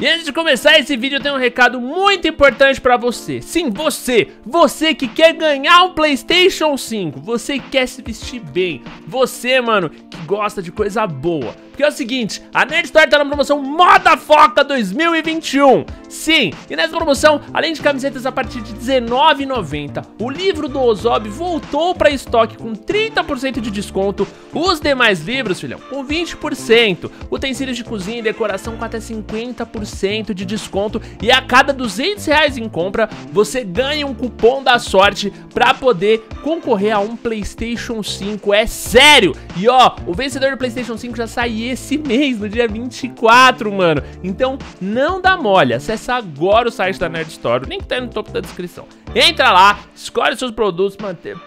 E antes de começar esse vídeo eu tenho um recado muito importante pra você Sim, você, você que quer ganhar um Playstation 5 Você que quer se vestir bem Você, mano, que gosta de coisa boa porque é o seguinte, a Nerd Store tá na promoção Moda Foca 2021. Sim, e nessa promoção, além de camisetas a partir de R$19,90, o livro do Ozob voltou para estoque com 30% de desconto, os demais livros, filhão, com 20%, utensílios de cozinha e decoração com até 50% 10% de desconto e a cada 200 reais em compra você ganha um cupom da sorte para poder concorrer a um PlayStation 5. É sério! E ó, o vencedor do PlayStation 5 já sai esse mês, no dia 24, mano. Então não dá mole, acessa agora o site da Nerd Store, o link tá no topo da descrição. Entra lá, escolhe seus produtos,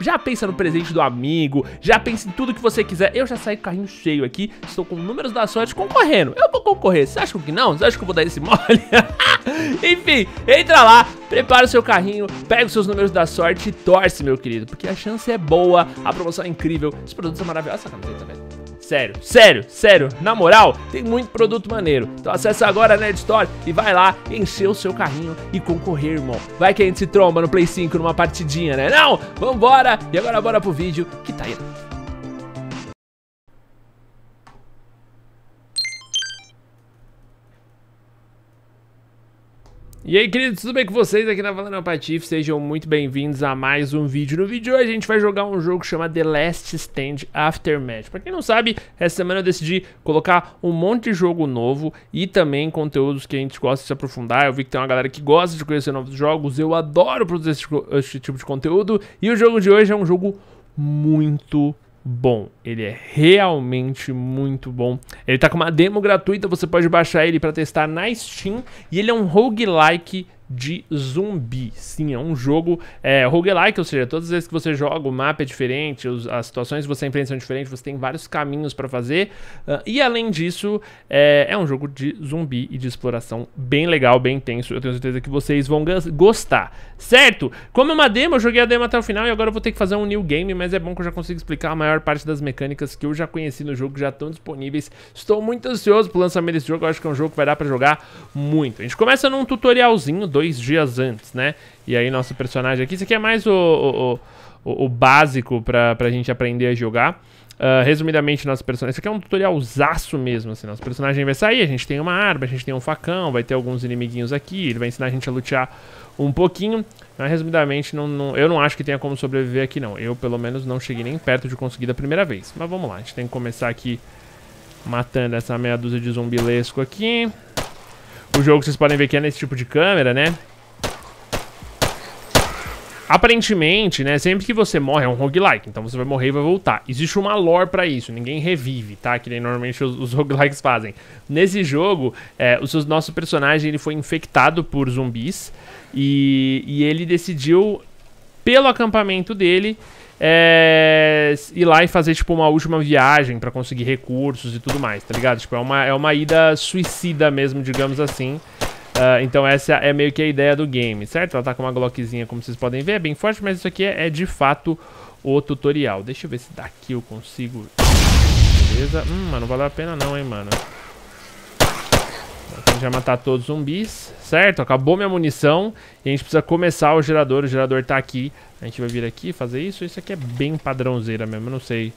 já pensa no presente do amigo, já pensa em tudo que você quiser. Eu já saí com o carrinho cheio aqui, estou com números da sorte concorrendo. Eu vou concorrer, você acha que não? Você acha que eu vou dar esse se molha. Enfim, entra lá, prepara o seu carrinho, pega os seus números da sorte e torce, meu querido. Porque a chance é boa, a promoção é incrível, os produtos são maravilhosos. Essa camiseta, velho. Sério, sério, sério, na moral, tem muito produto maneiro. Então acessa agora a Nerd Store e vai lá encher o seu carrinho e concorrer, irmão. Vai que a gente se tromba no Play 5 numa partidinha, né? Não? Vambora! E agora bora pro vídeo que tá aí. E aí, queridos, tudo bem com vocês? Aqui na Valana Patife, sejam muito bem-vindos a mais um vídeo. No vídeo de hoje a gente vai jogar um jogo chamado The Last Stand Aftermath. Pra quem não sabe, essa semana eu decidi colocar um monte de jogo novo e também conteúdos que a gente gosta de se aprofundar. Eu vi que tem uma galera que gosta de conhecer novos jogos, eu adoro produzir esse, esse tipo de conteúdo. E o jogo de hoje é um jogo muito bom. Ele é realmente muito bom. Ele tá com uma demo gratuita, você pode baixar ele para testar na Steam. E ele é um roguelike de zumbi. Sim, é um jogo é, roguelike, ou seja, todas as vezes que você joga, o mapa é diferente, os, as situações que você enfrenta são diferentes, você tem vários caminhos para fazer. Uh, e além disso, é, é, um jogo de zumbi e de exploração bem legal, bem intenso. Eu tenho certeza que vocês vão gostar, certo? Como é uma demo, eu joguei a demo até o final e agora eu vou ter que fazer um new game, mas é bom que eu já consigo explicar a maior parte das mecânicas que eu já conheci no jogo, já estão disponíveis. Estou muito ansioso pro lançamento desse jogo, eu acho que é um jogo que vai dar para jogar muito. A gente começa num tutorialzinho, dois dois dias antes, né? E aí nosso personagem aqui, isso aqui é mais o, o, o, básico pra, pra gente aprender a jogar. Uh, resumidamente, nosso personagem. Isso aqui é um tutorialzaço mesmo, assim. Nosso personagem vai sair, a gente tem uma arma, a gente tem um facão, vai ter alguns inimiguinhos aqui, ele vai ensinar a gente a lutear um pouquinho. Mas, resumidamente, não, não, eu não acho que tenha como sobreviver aqui, não. Eu, pelo menos, não cheguei nem perto de conseguir da primeira vez. Mas vamos lá, a gente tem que começar aqui matando essa meia dúzia de zumbilesco aqui. O jogo, vocês podem ver que é nesse tipo de câmera, né? Aparentemente, né, sempre que você morre é um roguelike, então você vai morrer e vai voltar. Existe uma lore para isso, ninguém revive, tá? Que nem normalmente os, os roguelikes fazem. Nesse jogo, é, o seu, nosso personagem ele foi infectado por zumbis e, e ele decidiu, pelo acampamento dele, é, ir lá e fazer, tipo, uma última viagem para conseguir recursos e tudo mais, tá ligado? Tipo, é uma, é uma ida suicida mesmo, digamos assim. Uh, então essa é meio que a ideia do game, certo? Ela tá com uma glockzinha, como vocês podem ver, é bem forte, mas isso aqui é, é de fato o tutorial. Deixa eu ver se daqui eu consigo... Beleza? Hum, mas não vale a pena não, hein, mano. A gente vai matar todos os zumbis, certo? Acabou minha munição e a gente precisa começar o gerador. O gerador tá aqui. A gente vai vir aqui fazer isso. Isso aqui é bem padrãozeira mesmo, eu não sei.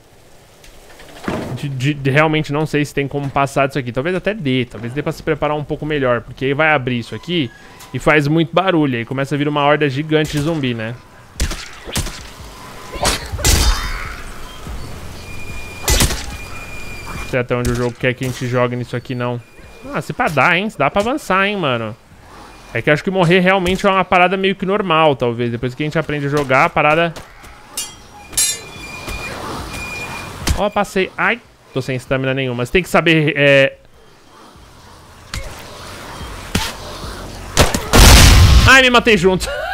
De, de, de, realmente não sei se tem como passar disso aqui. Talvez até dê, talvez dê pra se preparar um pouco melhor. Porque aí vai abrir isso aqui e faz muito barulho. Aí começa a vir uma horda gigante de zumbi, né? Não sei até onde o jogo quer que a gente jogue nisso aqui, não. Ah, se pra dar hein? Se dá pra avançar, hein, mano. É que acho que morrer realmente é uma parada meio que normal, talvez. Depois que a gente aprende a jogar, a parada... Ó, oh, passei. Ai, tô sem estamina nenhuma. Você tem que saber... É... Ai, me matei junto.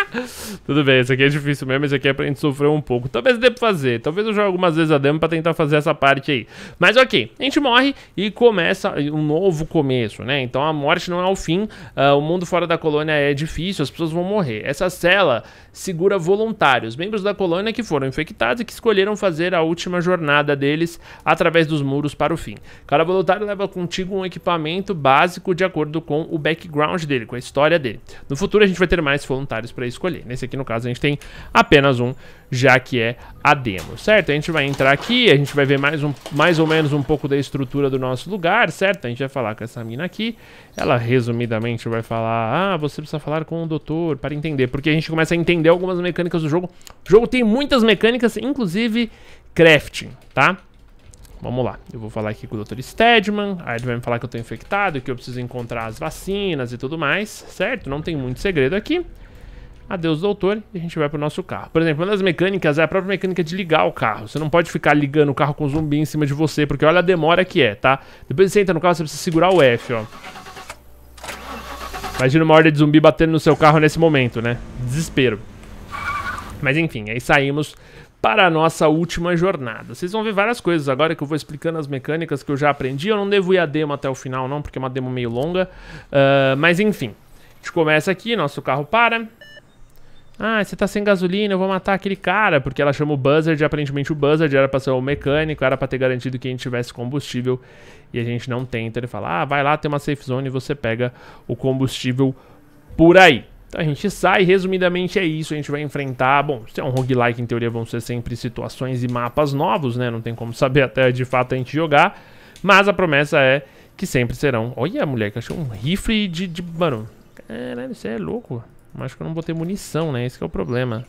Tudo bem, esse aqui é difícil mesmo, esse aqui é pra gente sofrer um pouco. Talvez dê pra fazer, talvez eu jogue algumas vezes a demo pra tentar fazer essa parte aí. Mas ok, a gente morre e começa um novo começo, né? Então a morte não é o fim, uh, o mundo fora da colônia é difícil, as pessoas vão morrer. Essa cela segura voluntários, membros da colônia que foram infectados e que escolheram fazer a última jornada deles através dos muros para o fim. Cada voluntário leva contigo um equipamento básico de acordo com o background dele, com a história dele. No futuro a gente vai ter mais voluntários pra para escolher. Nesse aqui, no caso, a gente tem apenas um, já que é a demo, certo? A gente vai entrar aqui, a gente vai ver mais, um, mais ou menos um pouco da estrutura do nosso lugar, certo? A gente vai falar com essa mina aqui, ela resumidamente vai falar, ah, você precisa falar com o doutor para entender, porque a gente começa a entender algumas mecânicas do jogo. O jogo tem muitas mecânicas, inclusive crafting, tá? Vamos lá, eu vou falar aqui com o Dr. Stedman, aí ele vai me falar que eu tô infectado, que eu preciso encontrar as vacinas e tudo mais, certo? Não tem muito segredo aqui adeus doutor, e a gente vai pro nosso carro. Por exemplo, uma das mecânicas é a própria mecânica de ligar o carro. Você não pode ficar ligando o carro com zumbi em cima de você, porque olha a demora que é, tá? Depois que você entra no carro, você precisa segurar o F, ó. Imagina uma horda de zumbi batendo no seu carro nesse momento, né? Desespero. Mas enfim, aí saímos para a nossa última jornada. Vocês vão ver várias coisas agora que eu vou explicando as mecânicas que eu já aprendi. Eu não devo ir a demo até o final não, porque é uma demo meio longa. Uh, mas enfim, a gente começa aqui, nosso carro para, ah, você tá sem gasolina, eu vou matar aquele cara. Porque ela chama o Buzzard, e aparentemente o Buzzard era pra ser o mecânico, era pra ter garantido que a gente tivesse combustível. E a gente não tem. Então ele fala, ah, vai lá, tem uma safe zone e você pega o combustível por aí. Então a gente sai, resumidamente é isso, a gente vai enfrentar, bom, se é um roguelike em teoria vão ser sempre situações e mapas novos, né, não tem como saber até de fato a gente jogar, mas a promessa é que sempre serão, olha mulher, que achou é um rifle de, de mano, caralho, você é louco. Mas acho que eu não vou ter munição, né? Esse é o problema.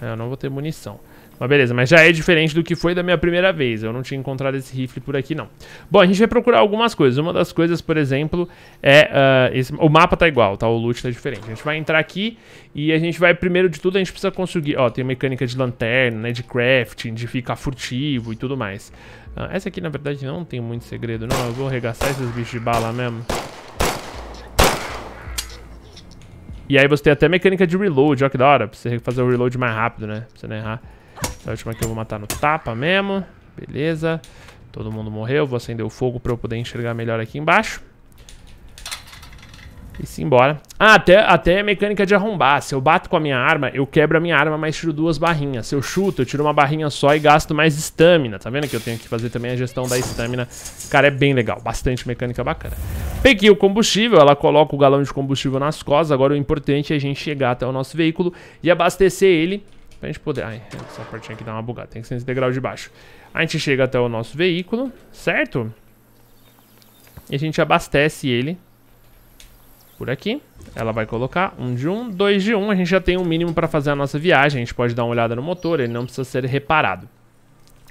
É, eu não vou ter munição. Mas beleza, mas já é diferente do que foi da minha primeira vez. Eu não tinha encontrado esse rifle por aqui, não. Bom, a gente vai procurar algumas coisas. Uma das coisas, por exemplo, é... Uh, esse, o mapa tá igual, tá? O loot tá diferente. A gente vai entrar aqui e a gente vai, primeiro de tudo, a gente precisa conseguir... Ó, tem mecânica de lanterna, né? De crafting, de ficar furtivo e tudo mais. Uh, essa aqui, na verdade, não tem muito segredo, não. Eu vou arregaçar esses bichos de bala mesmo. E aí você tem até mecânica de reload, ó que da hora. Pra você fazer o reload mais rápido, né? Pra você não errar. Essa última aqui eu vou matar no tapa mesmo. Beleza. Todo mundo morreu. Vou acender o fogo pra eu poder enxergar melhor aqui embaixo. E se embora. Ah, até, até é mecânica de arrombar. Se eu bato com a minha arma, eu quebro a minha arma, mas tiro duas barrinhas. Se eu chuto, eu tiro uma barrinha só e gasto mais estamina. Tá vendo que eu tenho que fazer também a gestão da estamina. Cara, é bem legal. Bastante mecânica bacana. Peguei o combustível, ela coloca o galão de combustível nas costas. Agora o importante é a gente chegar até o nosso veículo e abastecer ele pra gente poder... Ai, essa partinha aqui dá uma bugada. Tem que ser nesse degrau de baixo. A gente chega até o nosso veículo, certo? E a gente abastece ele por aqui. Ela vai colocar um de um, dois de um. A gente já tem um mínimo para fazer a nossa viagem. A gente pode dar uma olhada no motor, ele não precisa ser reparado.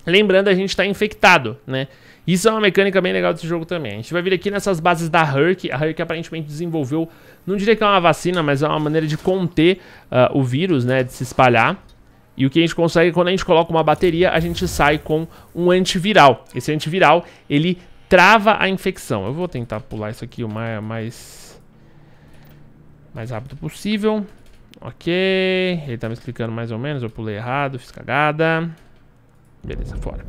Lembrando, a gente está infectado, né? Isso é uma mecânica bem legal desse jogo também. A gente vai vir aqui nessas bases da Herc. A Herc aparentemente desenvolveu, não diria que é uma vacina, mas é uma maneira de conter uh, o vírus, né? De se espalhar. E o que a gente consegue, quando a gente coloca uma bateria, a gente sai com um antiviral. Esse antiviral, ele trava a infecção. Eu vou tentar pular isso aqui o mais mais rápido possível. Ok, ele tá me explicando mais ou menos, eu pulei errado, fiz cagada. Beleza, fora.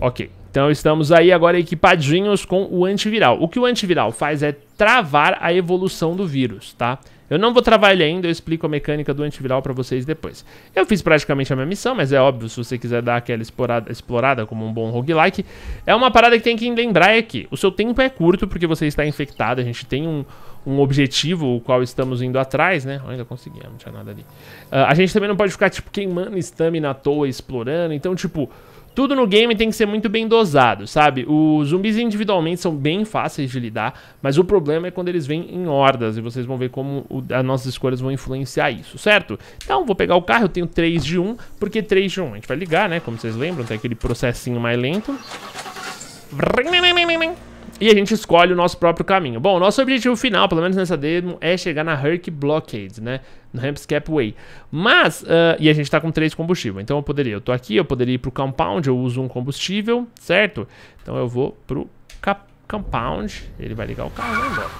Ok, então estamos aí agora equipadinhos com o antiviral. O que o antiviral faz é travar a evolução do vírus, tá? Eu não vou travar ele ainda, eu explico a mecânica do antiviral para vocês depois. Eu fiz praticamente a minha missão, mas é óbvio, se você quiser dar aquela explorada, explorada como um bom roguelike, é uma parada que tem que lembrar é que O seu tempo é curto porque você está infectado, a gente tem um, um objetivo, o qual estamos indo atrás, né? Ainda conseguimos, não tinha nada ali. Uh, a gente também não pode ficar, tipo, queimando stamina à toa, explorando. Então, tipo, tudo no game tem que ser muito bem dosado, sabe? Os zumbis individualmente são bem fáceis de lidar, mas o problema é quando eles vêm em hordas, e vocês vão ver como o, as nossas escolhas vão influenciar isso, certo? Então, vou pegar o carro, eu tenho 3 de 1, porque 3 de 1 a gente vai ligar, né? Como vocês lembram, tem aquele processinho mais lento. E a gente escolhe o nosso próprio caminho. Bom, nosso objetivo final, pelo menos nessa demo, é chegar na Herc Blockade, né? No Hampscap Way. Mas, uh, e a gente tá com três combustíveis. Então eu poderia, eu tô aqui, eu poderia ir pro Compound, eu uso um combustível, certo? Então eu vou pro Compound, ele vai ligar o carro e embora.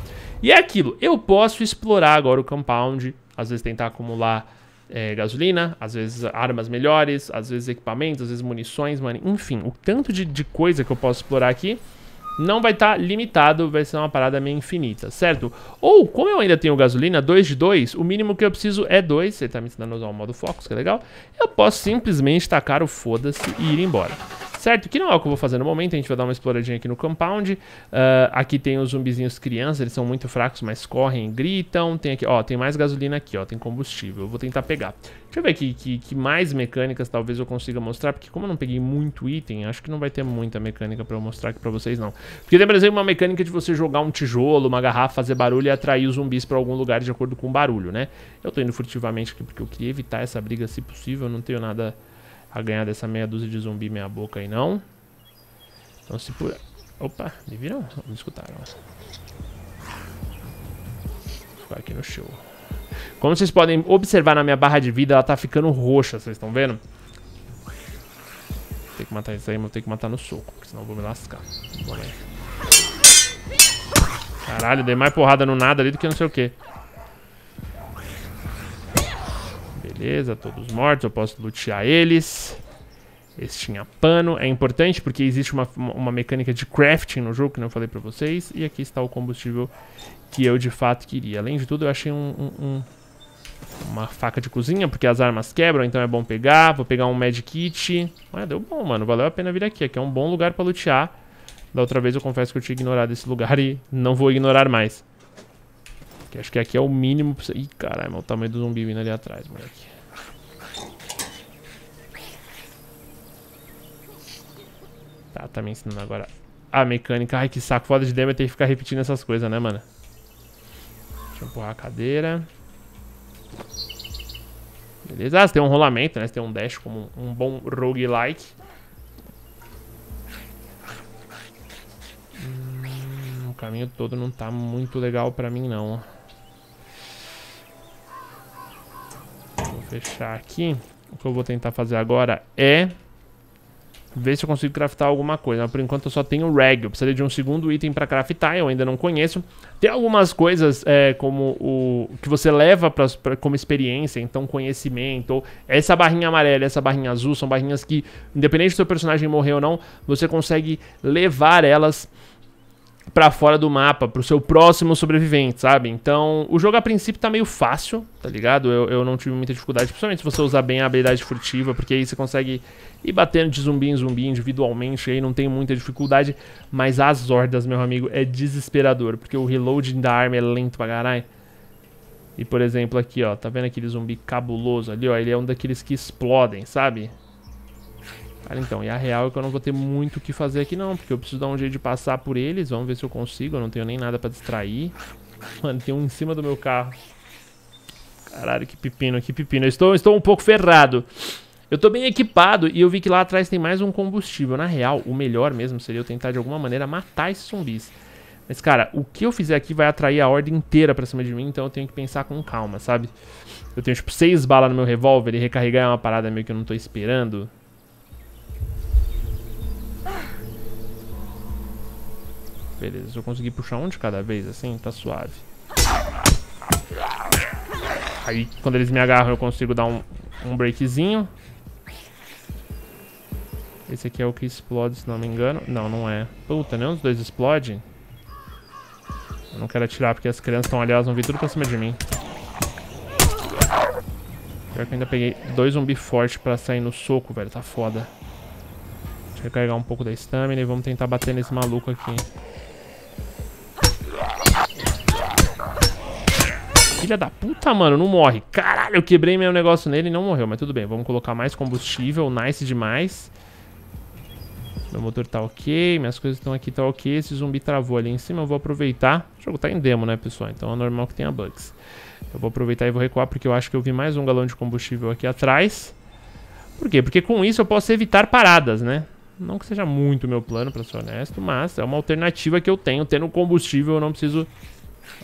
E é aquilo, eu posso explorar agora o Compound, às vezes tentar acumular... É, gasolina, às vezes armas melhores, às vezes equipamentos, às vezes munições, mano. Enfim, o tanto de, de coisa que eu posso explorar aqui não vai estar tá limitado, vai ser uma parada meio infinita, certo? Ou, como eu ainda tenho gasolina, 2 de 2, o mínimo que eu preciso é 2, você está me ensinando a usar o modo Focus, que é legal, eu posso simplesmente tacar o foda-se e ir embora certo? Que não é o que eu vou fazer no momento, a gente vai dar uma exploradinha aqui no compound. Uh, aqui tem os zumbizinhos crianças, eles são muito fracos, mas correm, gritam. Tem aqui, ó, tem mais gasolina aqui, ó, tem combustível. Eu vou tentar pegar. Deixa eu ver aqui que, que mais mecânicas talvez eu consiga mostrar, porque como eu não peguei muito item, acho que não vai ter muita mecânica pra eu mostrar aqui pra vocês, não. Porque tem, por exemplo, uma mecânica de você jogar um tijolo, uma garrafa, fazer barulho e atrair os zumbis pra algum lugar de acordo com o barulho, né? Eu tô indo furtivamente aqui porque eu queria evitar essa briga se possível, eu não tenho nada a ganhar dessa meia dúzia de zumbi meia boca aí não. Então se por... Opa, me viram? Me escutaram. Vou ficar aqui no show. Como vocês podem observar na minha barra de vida, ela tá ficando roxa, vocês estão vendo? Tem que matar isso aí, mas eu tenho que matar no soco, porque senão eu vou me lascar. Caralho, dei mais porrada no nada ali do que não sei o que. Beleza, todos mortos, eu posso lutear eles. Esse tinha pano, é importante porque existe uma, uma mecânica de crafting no jogo que não falei pra vocês. E aqui está o combustível que eu de fato queria. Além de tudo, eu achei um, um, um uma faca de cozinha, porque as armas quebram, então é bom pegar. Vou pegar um medkit. Olha, deu bom, mano. Valeu a pena vir aqui. Aqui é um bom lugar pra lutear. Da outra vez eu confesso que eu tinha ignorado esse lugar e não vou ignorar mais acho que aqui é o mínimo pra você... Ih, caralho, o tamanho do zumbi vindo ali atrás, moleque. Tá, tá me ensinando agora a mecânica. Ai, que saco foda de demo ter que ficar repetindo essas coisas, né, mano? Deixa eu empurrar a cadeira. Beleza. Ah, você tem um rolamento, né? Você tem um dash como um bom roguelike. Hum, o caminho todo não tá muito legal pra mim, não, ó. fechar aqui. O que eu vou tentar fazer agora é... Ver se eu consigo craftar alguma coisa. por enquanto eu só tenho rag. Eu precisaria de um segundo item para craftar. Eu ainda não conheço. Tem algumas coisas é, como o que você leva pra, pra, como experiência. Então conhecimento. Essa barrinha amarela essa barrinha azul são barrinhas que, independente do seu personagem morrer ou não, você consegue levar elas para fora do mapa, pro seu próximo sobrevivente, sabe? Então, o jogo a princípio tá meio fácil, tá ligado? Eu, eu não tive muita dificuldade, principalmente se você usar bem a habilidade furtiva, porque aí você consegue ir batendo de zumbi em zumbi individualmente, aí não tem muita dificuldade, mas as hordas, meu amigo, é desesperador, porque o reloading da arma é lento pra caralho. E, por exemplo, aqui, ó, tá vendo aquele zumbi cabuloso ali, ó? Ele é um daqueles que explodem, sabe? Cara, então, e a real é que eu não vou ter muito o que fazer aqui não, porque eu preciso dar um jeito de passar por eles. Vamos ver se eu consigo, eu não tenho nem nada pra distrair. Mano, tem um em cima do meu carro. Caralho, que pepino, que pepino. Eu estou, estou um pouco ferrado. Eu tô bem equipado e eu vi que lá atrás tem mais um combustível. Na real, o melhor mesmo seria eu tentar de alguma maneira matar esses zumbis. Mas, cara, o que eu fizer aqui vai atrair a horda inteira pra cima de mim, então eu tenho que pensar com calma, sabe? Eu tenho, tipo, seis balas no meu revólver e recarregar é uma parada meio que eu não tô esperando. beleza. Eu consegui puxar um de cada vez, assim, tá suave. Aí, quando eles me agarram, eu consigo dar um, um breakzinho. Esse aqui é o que explode, se não me engano. Não, não é. Puta, nenhum dos dois explode. Eu não quero atirar porque as crianças estão aliás, vão vir tudo pra cima de mim. Pior que eu ainda peguei dois zumbi fortes pra sair no soco, velho. Tá foda. Deixa eu recarregar um pouco da stamina e vamos tentar bater nesse maluco aqui. Filha da puta, mano, não morre. Caralho, eu quebrei meu negócio nele e não morreu. Mas tudo bem, vamos colocar mais combustível. Nice demais. Meu motor tá ok, minhas coisas estão aqui, tá ok. Esse zumbi travou ali em cima, eu vou aproveitar. O jogo tá em demo, né, pessoal? Então é normal que tenha bugs. Eu vou aproveitar e vou recuar, porque eu acho que eu vi mais um galão de combustível aqui atrás. Por quê? Porque com isso eu posso evitar paradas, né? Não que seja muito meu plano, pra ser honesto, mas é uma alternativa que eu tenho. Tendo combustível, eu não preciso...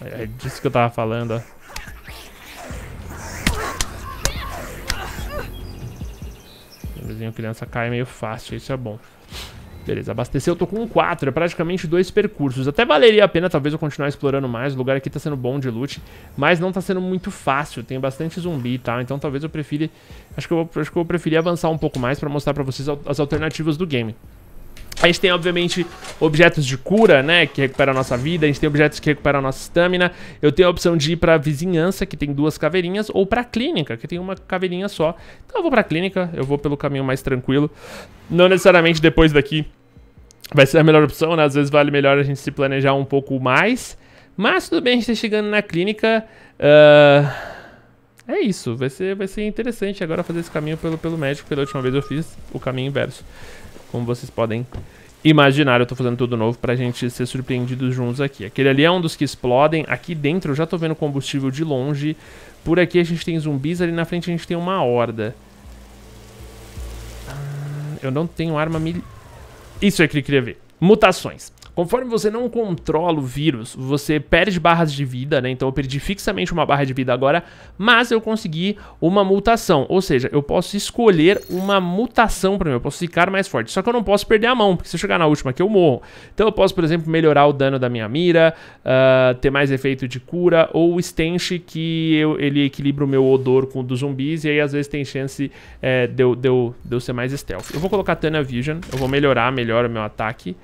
É, é disso que eu tava falando, ó. Devagarzinho, criança cai meio fácil, isso é bom. Beleza, abasteceu, eu tô com um 4, é praticamente dois percursos. Até valeria a pena, talvez, eu continuar explorando mais, o lugar aqui tá sendo bom de loot, mas não tá sendo muito fácil, tem bastante zumbi e tá? tal, então talvez eu prefira, acho que eu, acho que eu preferia avançar um pouco mais pra mostrar pra vocês as alternativas do game. A gente tem, obviamente, objetos de cura, né, que recuperam a nossa vida, a gente tem objetos que recuperam a nossa estamina. Eu tenho a opção de ir pra vizinhança, que tem duas caveirinhas, ou pra clínica, que tem uma caveirinha só. Então eu vou pra clínica, eu vou pelo caminho mais tranquilo. Não necessariamente depois daqui vai ser a melhor opção, né, às vezes vale melhor a gente se planejar um pouco mais. Mas tudo bem, a gente tá chegando na clínica, uh... É isso, vai ser, vai ser interessante agora fazer esse caminho pelo, pelo médico, pela última vez eu fiz o caminho inverso. Como vocês podem imaginar, eu tô fazendo tudo novo pra gente ser surpreendidos juntos aqui. Aquele ali é um dos que explodem. Aqui dentro eu já tô vendo combustível de longe. Por aqui a gente tem zumbis, ali na frente a gente tem uma horda. Ah, eu não tenho arma mil... Isso é que ele queria ver. Mutações. Conforme você não controla o vírus, você perde barras de vida, né? Então eu perdi fixamente uma barra de vida agora, mas eu consegui uma mutação. Ou seja, eu posso escolher uma mutação pra mim, eu posso ficar mais forte. Só que eu não posso perder a mão, porque se eu chegar na última aqui eu morro. Então eu posso, por exemplo, melhorar o dano da minha mira, uh, ter mais efeito de cura, ou o stench, que eu, ele equilibra o meu odor com o dos zumbis, e aí às vezes tem chance é, de, eu, de, eu, de eu ser mais stealth. Eu vou colocar Tana Vision, eu vou melhorar melhor o meu ataque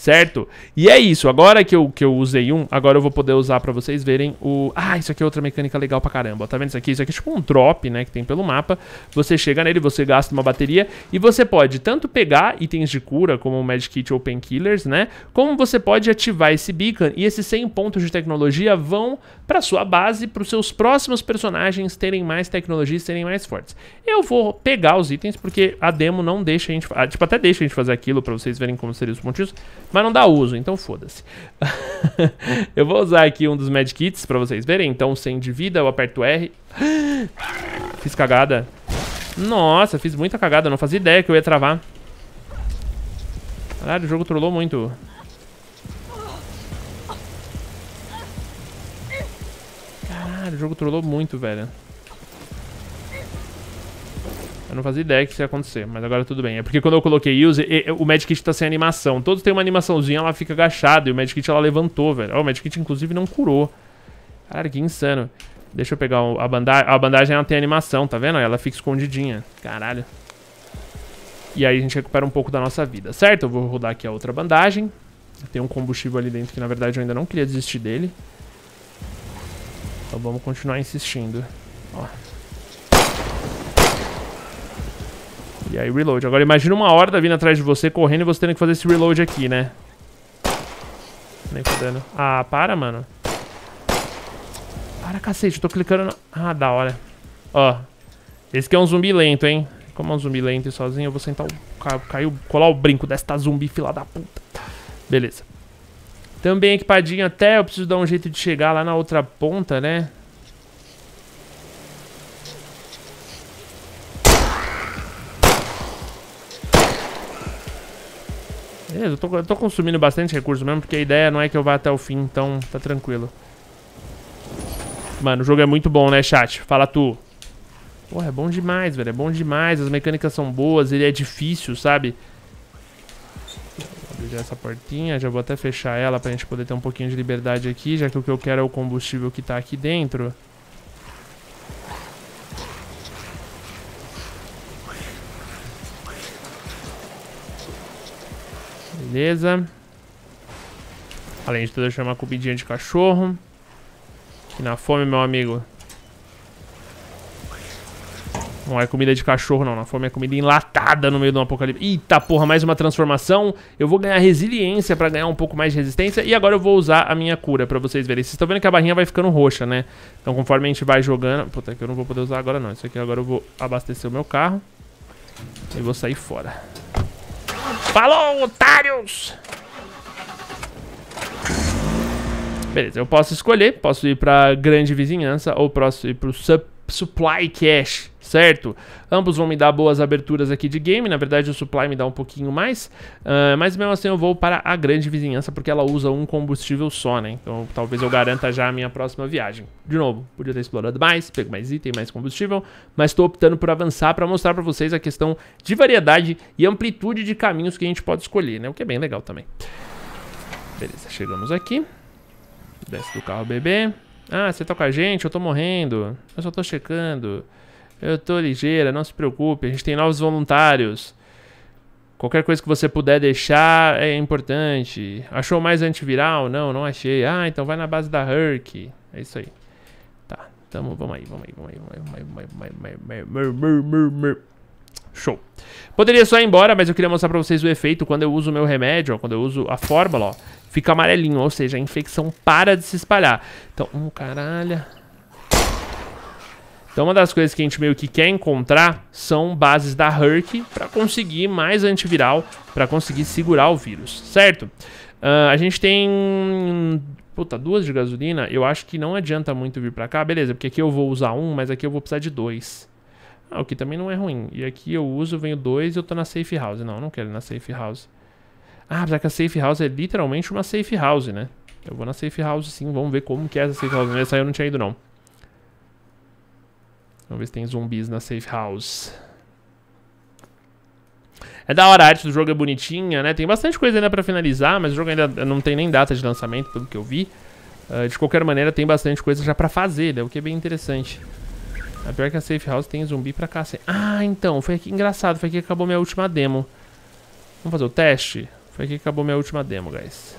certo? E é isso, agora que eu, que eu usei um, agora eu vou poder usar pra vocês verem o... Ah, isso aqui é outra mecânica legal pra caramba, tá vendo isso aqui? Isso aqui é tipo um drop, né, que tem pelo mapa, você chega nele, você gasta uma bateria e você pode tanto pegar itens de cura, como o Magic Kit ou Painkillers, né, como você pode ativar esse beacon e esses 100 pontos de tecnologia vão para sua base, para os seus próximos personagens terem mais tecnologias, serem mais fortes. Eu vou pegar os itens porque a demo não deixa a gente, ah, tipo até deixa a gente fazer aquilo para vocês verem como seriam os pontinhos, mas não dá uso, então foda-se. eu vou usar aqui um dos medkits para vocês verem, então sem de vida, eu aperto R. Fiz cagada. Nossa, fiz muita cagada, não fazia ideia que eu ia travar. Caralho, o jogo trollou muito. jogo trollou muito, velho. Eu não fazia ideia que isso ia acontecer, mas agora tudo bem. É porque quando eu coloquei use, o Medkit tá sem animação. Todos tem uma animaçãozinha, ela fica agachada e o Medkit ela levantou, velho. Ó, o Medkit inclusive não curou. Caralho, que insano. Deixa eu pegar a bandagem. A bandagem ela tem animação, tá vendo? Ela fica escondidinha. Caralho. E aí a gente recupera um pouco da nossa vida, certo? Eu vou rodar aqui a outra bandagem. Tem um combustível ali dentro que na verdade eu ainda não queria desistir dele. Então vamos continuar insistindo. Ó. E aí, reload. Agora imagina uma horda vindo atrás de você, correndo, e você tendo que fazer esse reload aqui, né? Nem fudendo. Ah, para, mano. Para, cacete. Eu tô clicando na... Ah, da hora. Ó. Esse aqui é um zumbi lento, hein? Como é um zumbi lento e sozinho, eu vou sentar o... Caiu, colar o brinco desta zumbi, fila da puta. Beleza. Também equipadinho até, eu preciso dar um jeito de chegar lá na outra ponta, né? Beleza, é, eu tô, eu tô consumindo bastante recurso mesmo, porque a ideia não é que eu vá até o fim, então tá tranquilo. Mano, o jogo é muito bom, né, chat? Fala tu. Porra, é bom demais, velho, é bom demais, as mecânicas são boas, ele é difícil, sabe? Desligar essa portinha, já vou até fechar ela pra gente poder ter um pouquinho de liberdade aqui, já que o que eu quero é o combustível que tá aqui dentro. Beleza. Além de tudo, deixar uma comidinha de cachorro. Que na fome, meu amigo. Não é comida de cachorro, não. Na fome é comida enlatada no meio de um apocalipse. Eita porra, mais uma transformação. Eu vou ganhar resiliência pra ganhar um pouco mais de resistência. E agora eu vou usar a minha cura pra vocês verem. Vocês estão vendo que a barrinha vai ficando roxa, né? Então conforme a gente vai jogando... Puta, que eu não vou poder usar agora, não. Isso aqui agora eu vou abastecer o meu carro. E vou sair fora. Falou, otários! Beleza, eu posso escolher. Posso ir pra grande vizinhança ou posso ir pro supply cash certo? Ambos vão me dar boas aberturas aqui de game, na verdade o supply me dá um pouquinho mais, uh, mas mesmo assim eu vou para a grande vizinhança porque ela usa um combustível só, né? Então talvez eu garanta já a minha próxima viagem. De novo, podia ter explorado mais, pego mais item, mais combustível, mas estou optando por avançar para mostrar para vocês a questão de variedade e amplitude de caminhos que a gente pode escolher, né? O que é bem legal também. Beleza, chegamos aqui. Desce do carro, bebê. Ah, você tá com a gente? Eu tô morrendo. Eu só tô checando. Eu tô ligeira, não se preocupe, a gente tem novos voluntários. Qualquer coisa que você puder deixar é importante. Achou mais antiviral? Não, não achei. Ah, então vai na base da Herc. É isso aí. Tá, tamo, vamos aí, vamos aí, vamos aí, vamos aí, vamos aí, vamos aí, vamos aí, Show. Poderia só ir embora, mas eu queria mostrar pra vocês o efeito quando eu uso o meu remédio, ó, quando eu uso a fórmula, ó. Fica amarelinho, ou seja, a infecção para de se espalhar. Então, um caralho... Então uma das coisas que a gente meio que quer encontrar são bases da Herc para conseguir mais antiviral, para conseguir segurar o vírus, certo? Uh, a gente tem Puta, duas de gasolina, eu acho que não adianta muito vir pra cá. Beleza, porque aqui eu vou usar um, mas aqui eu vou precisar de dois. Ah, o que também não é ruim. E aqui eu uso, venho dois e eu tô na safe house. Não, não quero ir na safe house. Ah, apesar que a safe house é literalmente uma safe house, né? Eu vou na safe house sim, vamos ver como que é essa safe house. Essa eu não tinha ido não. Vamos ver se tem zumbis na safe house. É da hora, a arte do jogo é bonitinha, né? Tem bastante coisa ainda pra finalizar, mas o jogo ainda não tem nem data de lançamento, pelo que eu vi. Uh, de qualquer maneira, tem bastante coisa já pra fazer, né? O que é bem interessante. A ah, pior que a safe house tem zumbi pra cá. Ah, então, foi aqui, engraçado, foi aqui que acabou minha última demo. Vamos fazer o teste? Foi aqui que acabou minha última demo, guys.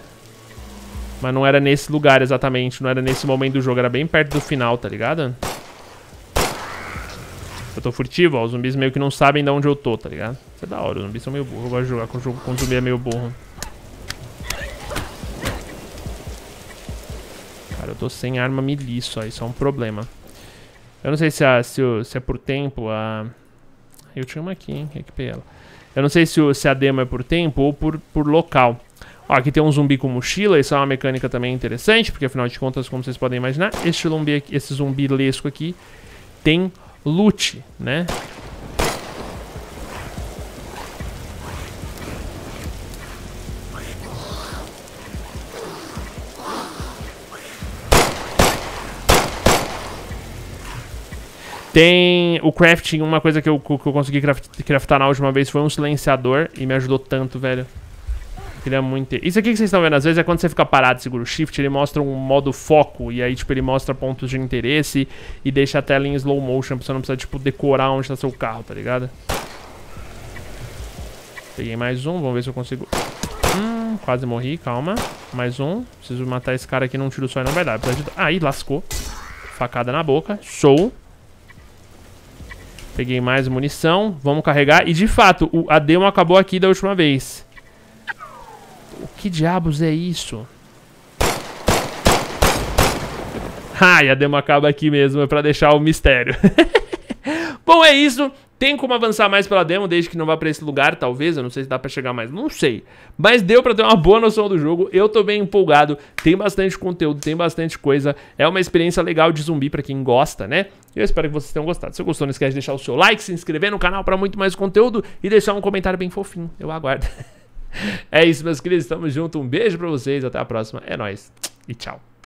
Mas não era nesse lugar exatamente, não era nesse momento do jogo, era bem perto do final, tá ligado? Eu tô furtivo, ó. Os zumbis meio que não sabem de onde eu tô, tá ligado? Isso é da hora. Os zumbis são meio burros. Eu gosto de jogar com, jogo, com zumbi é meio burro. Cara, eu tô sem arma melee ó, Isso é um problema. Eu não sei se, a, se, se é por tempo a... Eu tinha uma aqui, hein? Equipei ela. Eu não sei se, se a demo é por tempo ou por, por local. Ó, aqui tem um zumbi com mochila, isso é uma mecânica também interessante, porque afinal de contas, como vocês podem imaginar, esse zumbi, esse zumbi lesco aqui tem lute, né? Tem o crafting, uma coisa que eu, que eu consegui craft, craftar na última vez foi um silenciador e me ajudou tanto, velho. Queria muito ter. Isso aqui que vocês estão vendo, às vezes, é quando você fica parado e segura o shift, ele mostra um modo foco. E aí, tipo, ele mostra pontos de interesse e deixa a tela em slow motion, pra você não precisar, tipo, decorar onde tá seu carro, tá ligado? Peguei mais um, vamos ver se eu consigo... Hum, quase morri, calma. Mais um. Preciso matar esse cara aqui num tiro só e não vai dar. De... Aí, lascou. Facada na boca. Show. Peguei mais munição. Vamos carregar. E, de fato, a 1 acabou aqui da última vez. Que diabos é isso? Ah, a demo acaba aqui mesmo, é pra deixar o mistério. Bom, é isso. Tem como avançar mais pela demo, desde que não vá pra esse lugar, talvez. Eu não sei se dá pra chegar mais, não sei. Mas deu pra ter uma boa noção do jogo. Eu tô bem empolgado. Tem bastante conteúdo, tem bastante coisa. É uma experiência legal de zumbi pra quem gosta, né? Eu espero que vocês tenham gostado. Se gostou, não esquece de deixar o seu like, se inscrever no canal pra muito mais conteúdo e deixar um comentário bem fofinho. Eu aguardo. É isso, meus queridos. Tamo junto. Um beijo pra vocês. Até a próxima. É nóis. E tchau.